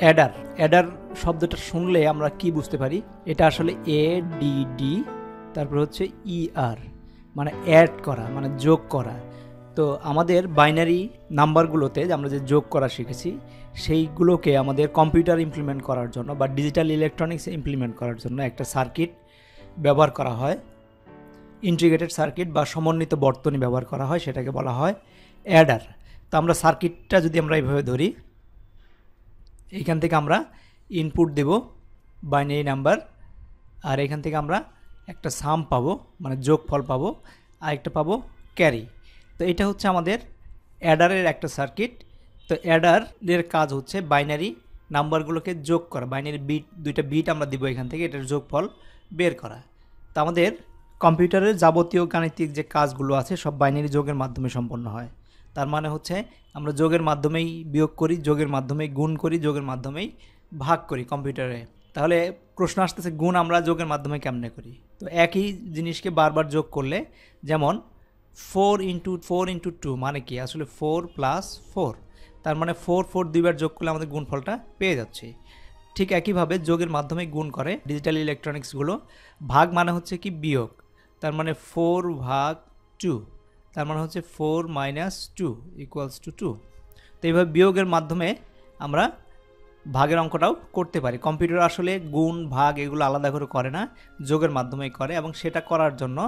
Eder Eder শব্দটা শুনলে আমরা কি বুঝতে পারি এটা আসলে এ ডি ডি তারপর হচ্ছে ই e, আর মানে অ্যাড করা মানে যোগ করা তো আমাদের বাইনারি নাম্বারগুলোতে আমরা যে যোগ করা শিখেছি সেইগুলোকে আমাদের কম্পিউটার ইমপ্লিমেন্ট করার জন্য বা ডিজিটাল ইলেকট্রনিক্স ইমপ্লিমেন্ট করার জন্য একটা সার্কিট ব্যবহার করা হয় ইন্টিগ্রেটেড সার্কিট বা সমন্বিত বর্তনী ব্যবহার করা হয় সেটাকে বলা হয় অ্যাডার তো আমরা সার্কিটটা যদি আমরা এইভাবে ধরি এখান থেকে আমরা ইনপুট দেব বাইনারি নাম্বার আর এখান থেকে আমরা একটা সাম পাবো মানে যোগ ফল পাবো আর একটা পাবো ক্যারি তো এটা হচ্ছে আমাদের অ্যাডারের একটা সার্কিট তো অ্যাডারের কাজ হচ্ছে বাইনারি নাম্বারগুলোকে যোগ করা বাইনারি বিট দুইটা বিট আমরা দেবো এখান থেকে এটার যোগ ফল বের করা তো আমাদের কম্পিউটারের যাবতীয় গাণিতিক যে কাজগুলো আছে সব বাইনারি যোগের মাধ্যমে সম্পন্ন হয় তার মানে হচ্ছে আমরা যোগের মাধ্যমেই বিয়োগ করি যোগের মাধ্যমেই গুণ করি যোগের মাধ্যমেই ভাগ করি কম্পিউটারে তাহলে প্রশ্ন আসতেছে গুণ আমরা যোগের মাধ্যমে কেমনে করি তো একই জিনিসকে বারবার যোগ করলে যেমন four into four into two মানে কি আসলে ফোর প্লাস ফোর তার মানে ফোর ফোর দুইবার যোগ করলে আমাদের গুণফলটা পেয়ে যাচ্ছে ঠিক একইভাবে যোগের মাধ্যমে গুণ করে ডিজিটাল ইলেকট্রনিক্সগুলো ভাগ মানে হচ্ছে কি বিয়োগ তার মানে ফোর ভাগ টু তার মানে হচ্ছে four minus two equals to two তো এইভাবে বিয়োগের মাধ্যমে আমরা ভাগের অঙ্কটাও করতে পারি কম্পিউটার আসলে গুণ ভাগ এগুলো আলাদা করে করে না যোগের মাধ্যমেই করে এবং সেটা করার জন্য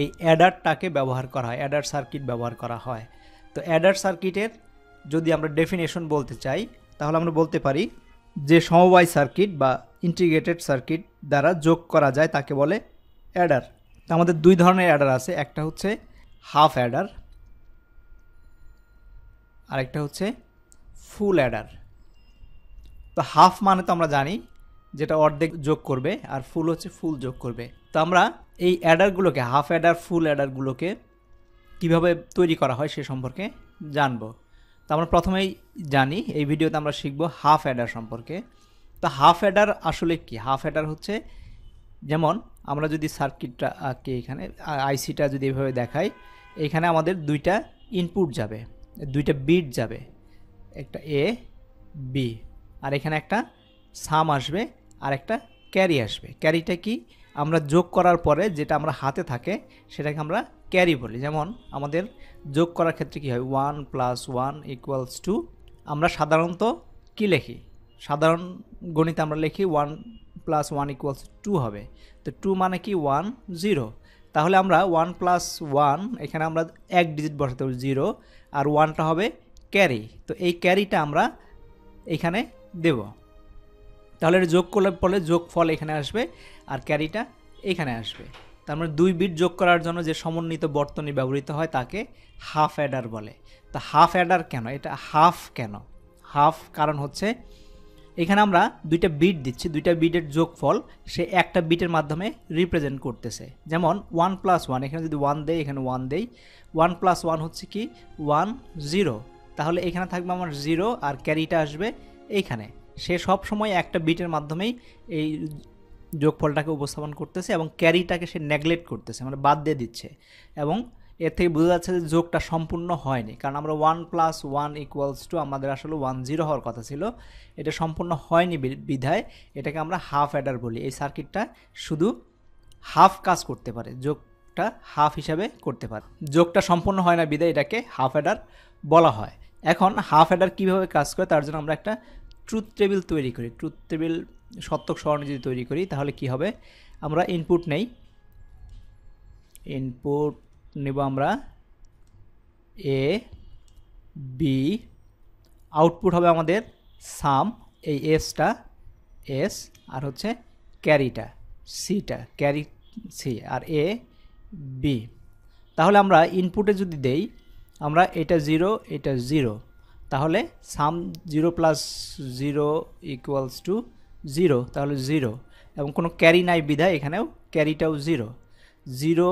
এই অ্যাডারটাকে ব্যবহার করা হয় অ্যাডার সার্কিট ব্যবহার করা হয় তো অ্যাডার সার্কিটের যদি আমরা ডেফিনেশন বলতে চাই তাহলে আমরা বলতে পারি যে সমবায় সার্কিট বা ইন্টিগ্রেটেড সার্কিট দ্বারা যোগ করা যায় তাকে বলে অ্যাডার তো আমাদের দুই ধরনের অ্যাডার আছে একটা হচ্ছে হাফ অ্যাডার আরেকটা হচ্ছে ফুল অ্যাডার তো হাফ মানে তো আমরা জানি যেটা অর্ধেক যোগ করবে আর ফুল হচ্ছে ফুল যোগ করবে তো আমরা এই অ্যাডারগুলোকে হাফ অ্যাডার ফুল অ্যাডারগুলোকে কিভাবে তৈরি করা হয় সে সম্পর্কে জানবো তো আমরা প্রথমেই জানি এই ভিডিওতে আমরা শিখব হাফ অ্যাডার সম্পর্কে তো হাফ অ্যাডার আসলে কি হাফ অ্যাডার হচ্ছে যেমন আমরা যদি সার্কিটটাকে এখানে আইসিটা যদি এভাবে দেখাই এখানে আমাদের দুইটা ইনপুট যাবে দুইটা বিট যাবে একটা এ বি আর এখানে একটা সাম আসবে আর একটা ক্যারি আসবে ক্যারিটা কি আমরা যোগ করার পরে যেটা আমরা হাতে থাকে সেটাকে আমরা ক্যারি বলি যেমন আমাদের যোগ করার ক্ষেত্রে কী হয় one plus one equals two আমরা সাধারণত কি লেখি সাধারণ গণিতে আমরা লিখি one plus one equals two হবে তো টু মানে কি ওয়ান জিরো তাহলে আমরা ওয়ান প্লাস ওয়ান এখানে আমরা এক ডিজিট বসাতে পারি জিরো আর ওয়ানটা হবে ক্যারি তো এই ক্যারিটা আমরা এখানে দেব তাহলে এটা যোগ করলে ফলে ফল এখানে আসবে আর ক্যারিটা এখানে আসবে তার মানে দুই বিট যোগ করার জন্য যে সমন্বিত বর্তনী ব্যবহৃত হয় তাকে হাফ অ্যাডার বলে তা হাফ অ্যাডার কেন এটা হাফ কেন হাফ কারণ হচ্ছে এখানে আমরা দুইটা বিট দিচ্ছি দুইটা বিটের যোগফল সে একটা বিটের মাধ্যমে রিপ্রেজেন্ট করতেছে যেমন ওয়ান প্লাস ওয়ান এখানে যদি ওয়ান দেয় এখানে ওয়ান দেই ওয়ান প্লাস ওয়ান হচ্ছে কি ওয়ান জিরো তাহলে এখানে থাকবে আমার জিরো আর ক্যারিটা আসবে এইখানে সে সব সময় একটা বিটের মাধ্যমেই এই যোগফলটাকে উপস্থাপন করতেছে এবং ক্যারিটাকে সে নেগলেক্ট করতেছে মানে বাদ দিয়ে দিচ্ছে এবং এর থেকে বোঝা যাচ্ছে যে যোগটা সম্পূর্ণ হয়নি কারণ আমরা one plus one equals two আমাদের আসলে ওয়ান জিরো হওয়ার কথা ছিল এটা সম্পূর্ণ হয়নি বিধায় এটাকে আমরা হাফ অ্যাডার বলি এই সার্কিটটা শুধু হাফ কাজ করতে পারে যোগটা হাফ হিসাবে করতে পারে যোগটা সম্পূর্ণ হয় না বিধায় এটাকে হাফ অ্যাডার বলা হয় এখন হাফ অ্যাডার কীভাবে কাজ করে তার জন্য আমরা একটা ট্রুথ টেবিল তৈরি করি ট্রুথ টেবিল সত্যক স্বর্ণ যদি তৈরি করি তাহলে কি হবে আমরা ইনপুট নেই ইনপুট নেব আমরা এ বি আউটপুট হবে আমাদের সাম এই এসটা এস আর হচ্ছে ক্যারিটা সিটা ক্যারি সি আর এ বি তাহলে আমরা ইনপুটে যদি দেই আমরা এটা জিরো এটা জিরো তাহলে sum zero plus zero equals to zero তাহলে জিরো এবং কোনো ক্যারি নাই বিধায় এখানেও ক্যারিটাও জিরো জিরো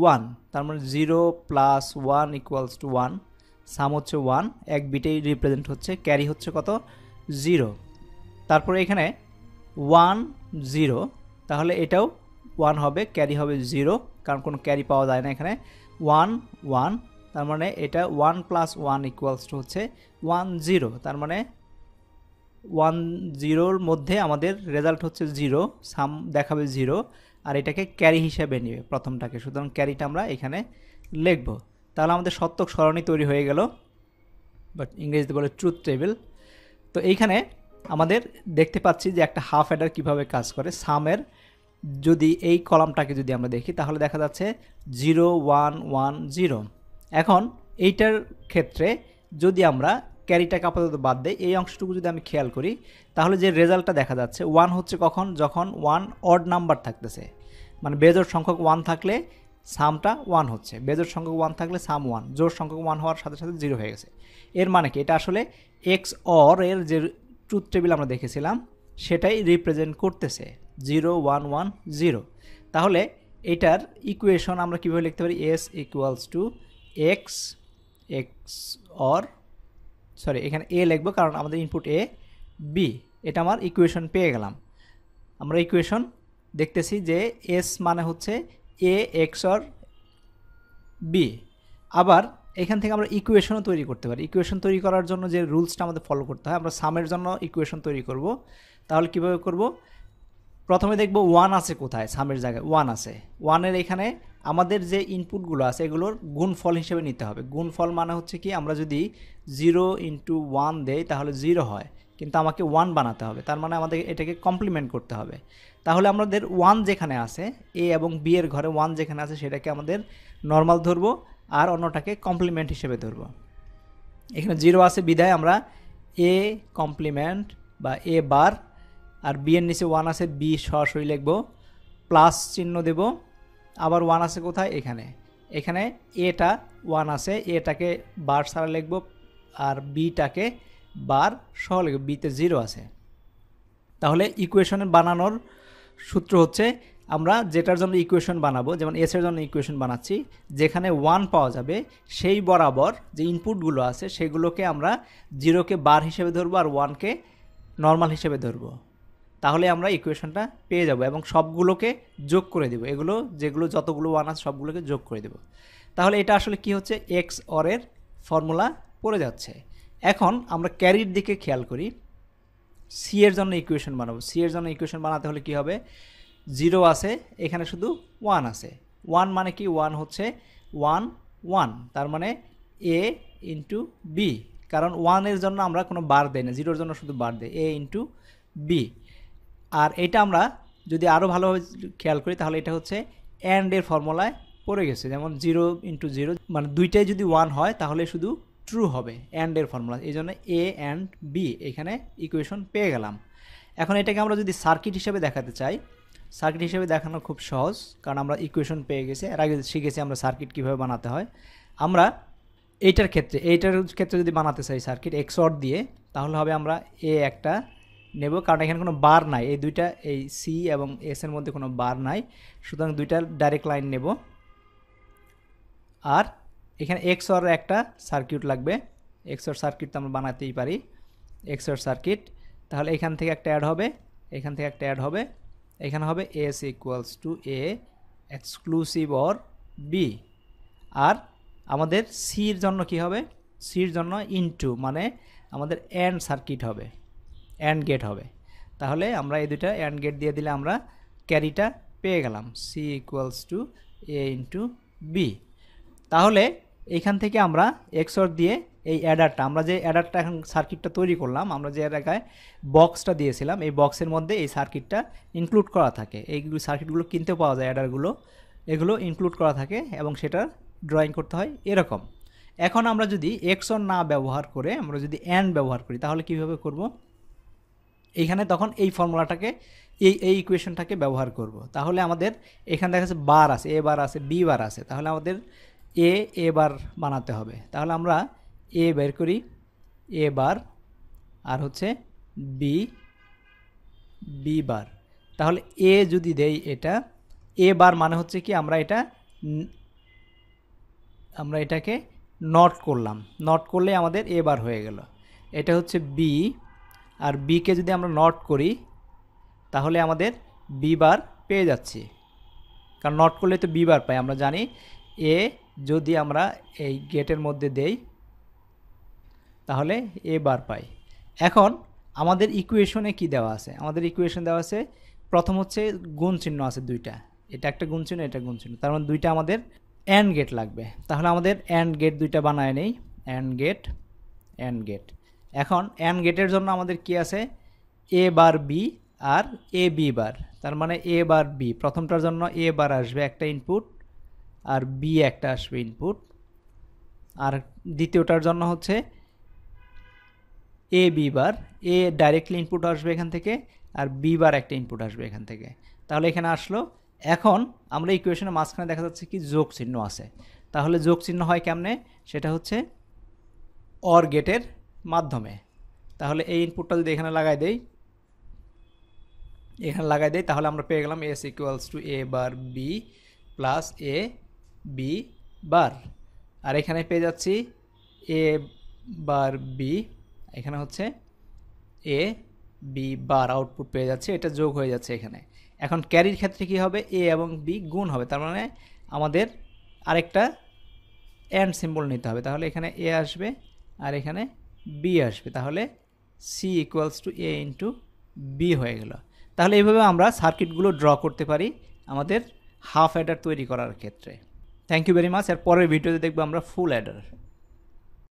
ওয়ান তার মানে zero plus one equals to one sum হচ্ছে ওয়ান এক বিটেই রিপ্রেজেন্ট হচ্ছে ক্যারি হচ্ছে কত জিরো তারপরে এখানে ওয়ান জিরো তাহলে এটাও ওয়ান হবে ক্যারি হবে জিরো কারণ কোনো ক্যারি পাওয়া যায় না এখানে ওয়ান ওয়ান তার মানে এটা one plus one equals two হচ্ছে ওয়ান জিরো তার মানে ওয়ান জিরোর মধ্যে আমাদের রেজাল্ট হচ্ছে জিরো সাম দেখাবে জিরো আর এটাকে ক্যারি হিসাবে নেবে প্রথমটাকে সুতরাং ক্যারিটা আমরা এখানে লিখব তাহলে আমাদের সত্যক সরণি তৈরি হয়ে গেল বাট ইংরেজিতে বলে ট্রুথ টেবিল তো এইখানে আমাদের দেখতে পাচ্ছি যে একটা হাফ অ্যাডার কিভাবে কাজ করে সামের যদি এই কলামটাকে যদি আমরা দেখি তাহলে দেখা যাচ্ছে জিরো ওয়ান ওয়ান জিরো এখন এইটার ক্ষেত্রে যদি আমরা ক্যারিটাকে আপাতত বাদ দেয় এই অংশটুকু যদি আমি খেয়াল করি তাহলে যে রেজাল্টটা দেখা যাচ্ছে ওয়ান হচ্ছে কখন যখন ওয়ান অড নাম্বার থাকতেছে মানে বেজোর সংখ্যক ওয়ান থাকলে সামটা ওয়ান হচ্ছে বেজোর সংখ্যক ওয়ান থাকলে সাম ওয়ান জোর সংখ্যক ওয়ান হওয়ার সাথে সাথে জিরো হয়ে গেছে এর মানে কি এটা আসলে এক্স অর এর যে ট্রুথ টেবিল আমরা দেখেছিলাম সেটাই রিপ্রেজেন্ট করতেছে জিরো ওয়ান ওয়ান জিরো তাহলে এটার ইকুয়েশন আমরা কীভাবে লিখতে পারি S equals to X X or sorry এখানে এ লিখবো কারণ আমাদের ইনপুট এ বি এটা আমার ইকুয়েশন পেয়ে গেলাম আমরা ইকুয়েশন দেখতেছি যে এস মানে হচ্ছে এ এক্স অর বি আবার এখান থেকে আমরা ইকুয়েশনও তৈরি করতে পারি ইকুয়েশন তৈরি করার জন্য যে রুলসটা আমাদের ফলো করতে হয় আমরা সামের জন্য ইকুয়েশন তৈরি করব তাহলে কিভাবে করব প্রথমে দেখব ওয়ান আছে কোথায় সামের জায়গায় ওয়ান আছে ওয়ানের এখানে আমাদের যে ইনপুটগুলো আছে এগুলোর গুণফল হিসেবে নিতে হবে গুণফল মানে হচ্ছে কি আমরা যদি জিরো ইন্টু ওয়ান দেই তাহলে জিরো হয় কিন্তু আমাকে ওয়ান বানাতে হবে তার মানে আমাদের এটাকে কমপ্লিমেন্ট করতে হবে তাহলে আমাদের ওয়ান যেখানে আছে এ এবং বি এর ঘরে ওয়ান যেখানে আছে সেটাকে আমাদের নর্মাল ধরবো আর অন্যটাকে কমপ্লিমেন্ট হিসেবে ধরবো এখানে জিরো আছে বিদায় আমরা এ কমপ্লিমেন্ট বা এ বার আর বি এর নিচে ওয়ান আছে বি সরাসরি লিখবো প্লাস চিহ্ন দেবো আবার ওয়ান আছে কোথায় এখানে এখানে এটা ওয়ান আছে এটাকে বার ছাড়া লিখব আর বিটাকে বার সহ লিখব বিতে জিরো আছে তাহলে ইকুয়েশনের বানানোর সূত্র হচ্ছে আমরা যেটার জন্য ইকুয়েশন বানাবো যেমন এসের জন্য ইকুয়েশন বানাচ্ছি যেখানে ওয়ান পাওয়া যাবে সেই বরাবর যে ইনপুটগুলো আছে সেগুলোকে আমরা জিরোকে বার হিসেবে ধরবো আর ওয়ানকে নর্মাল হিসেবে ধরবো তাহলে আমরা ইকুয়েশনটা পেয়ে যাব এবং সবগুলোকে যোগ করে দেব এগুলো যেগুলো যতগুলো ওয়ান আছে সবগুলোকে যোগ করে দেব তাহলে এটা আসলে কি হচ্ছে এক্স অরের ফর্মুলা পড়ে যাচ্ছে এখন আমরা ক্যারির দিকে খেয়াল করি সি এর জন্য ইকুয়েশন বানাবো সি এর জন্য ইকুয়েশন বানাতে হলে কি হবে জিরো আছে এখানে শুধু ওয়ান আছে ওয়ান মানে কি ওয়ান হচ্ছে ওয়ান ওয়ান তার মানে এ ইন্টু বি কারণ ওয়ানের জন্য আমরা কোনো বার দেই না জিরোর জন্য শুধু বার দেয় এ ইন্টু বি আর এটা আমরা যদি আরও ভালোভাবে খেয়াল করি তাহলে এটা হচ্ছে অ্যান্ডের ফর্মুলায় পড়ে গেছে যেমন জিরো ইন্টু জিরো মানে দুইটাই যদি ওয়ান হয় তাহলে শুধু ট্রু হবে অ্যান্ডের ফর্মুলা এই জন্য এ অ্যান্ড বি এখানে ইকুয়েশন পেয়ে গেলাম এখন এটাকে আমরা যদি সার্কিট হিসেবে দেখাতে চাই সার্কিট হিসেবে দেখানো খুব সহজ কারণ আমরা ইকুয়েশন পেয়ে গেছি এর আগে শিখেছি আমরা সার্কিট কীভাবে বানাতে হয় আমরা এইটার ক্ষেত্রে এইটার ক্ষেত্রে যদি বানাতে চাই সার্কিট এক্সট দিয়ে তাহলে হবে আমরা এ একটা নেব কারণ এখানে কোনো বার নাই এই দুইটা এই সি এবং এস এর মধ্যে কোনো বার নাই সুতরাং দুইটা ডাইরেক্ট লাইন নেব আর এখানে এক্স অর একটা সার্কিট লাগবে এক্স অর সার্কিট তো আমরা বানাতেই পারি এক্স অর সার্কিট তাহলে এখান থেকে একটা অ্যাড হবে এখান থেকে একটা অ্যাড হবে এখানে হবে S equals to A exclusive or B আর আমাদের সির জন্য কি হবে সির জন্য ইনটু মানে আমাদের অ্যান্ড সার্কিট হবে অ্যান্ড গেট হবে তাহলে আমরা এই দুটা অ্যান্ড গেট দিয়ে দিলে আমরা ক্যারিটা পেয়ে গেলাম C equals to A into B তাহলে এইখান থেকে আমরা এক্সর দিয়ে এই অ্যাডারটা আমরা যে অ্যাডারটা এখন সার্কিটটা তৈরি করলাম আমরা যে এলাকায় বক্সটা দিয়েছিলাম এই বক্সের মধ্যে এই সার্কিটটা ইনক্লুড করা থাকে এইগুলো সার্কিটগুলো কিনতে পাওয়া যায় অ্যাডারগুলো এগুলো ইনক্লুড করা থাকে এবং সেটা ড্রয়িং করতে হয় এরকম এখন আমরা যদি এক্সর না ব্যবহার করে আমরা যদি অ্যান্ড ব্যবহার করি তাহলে কীভাবে করবো এইখানে তখন এই ফর্মুলাটাকে এই এই ইকুয়েশনটাকে ব্যবহার করব। তাহলে আমাদের এখানে দেখা যাচ্ছে বার আছে এ বার আছে বি বার আছে তাহলে আমাদের এ এ বার বানাতে হবে তাহলে আমরা এ বের করি এ বার আর হচ্ছে বি বি বার তাহলে এ যদি দেই এটা এ বার মানে হচ্ছে কি আমরা এটা আমরা এটাকে নট করলাম নট করলে আমাদের এ বার হয়ে গেল এটা হচ্ছে বি আর বিকে যদি আমরা নট করি তাহলে আমাদের বি বার পেয়ে যাচ্ছি কারণ নট করলে তো বি বার পাই আমরা জানি এ যদি আমরা এই গেটের মধ্যে দেই তাহলে এ বার পাই এখন আমাদের ইকুয়েশনে কি দেওয়া আছে আমাদের ইকুয়েশন দেওয়া আছে প্রথম হচ্ছে গুণ চিহ্ন আছে দুইটা এটা একটা গুণ চিহ্ন এটা গুণ চিহ্ন তার মানে দুইটা আমাদের অ্যান্ড গেট লাগবে তাহলে আমাদের অ্যান্ড গেট দুইটা বানায় নেই অ্যান্ড গেট অ্যান্ড গেট এখন অ্যান গেটের জন্য আমাদের কি আছে এ bar B R A B বার তার মানে এ বার বি প্রথমটার জন্য এ বার আসবে একটা ইনপুট আর বি একটা আসবে ইনপুট আর দ্বিতীয়টার জন্য হচ্ছে এ বি বার এ ডাইরেক্টলি ইনপুট আসবে এখান থেকে আর বি বার একটা ইনপুট আসবে এখান থেকে তাহলে এখানে আসলো এখন আমরা ইকুয়েশনের মাঝখানে দেখা যাচ্ছে কি যোগ চিহ্ন আছে তাহলে যোগ চিহ্ন হয় কেমনে সেটা হচ্ছে অর গেটের মাধ্যমে তাহলে এই ইনপুটটা যদি এখানে লাগাই দেই এখানে লাগাই দেই তাহলে আমরা পেয়ে গেলাম S equals to A bar B plus A B bar আর এখানে পেয়ে যাচ্ছি এ বার বি এখানে হচ্ছে এ বি বার আউটপুট পেয়ে যাচ্ছে এটা যোগ হয়ে যাচ্ছে এখানে এখন ক্যারির ক্ষেত্রে কি হবে এ এবং বি গুণ হবে তার মানে আমাদের আরেকটা অ্যান্ড সিম্বল নিতে হবে তাহলে এখানে এ আসবে আর এখানে বি আসবে তাহলে C equals to A into B হয়ে গেল তাহলে এইভাবে আমরা সার্কিটগুলো ড্র করতে পারি আমাদের হাফ অ্যাডার তৈরি করার ক্ষেত্রে থ্যাংক ইউ ভেরি মাচ এর পরের ভিডিওতে দেখবো আমরা ফুল অ্যাডার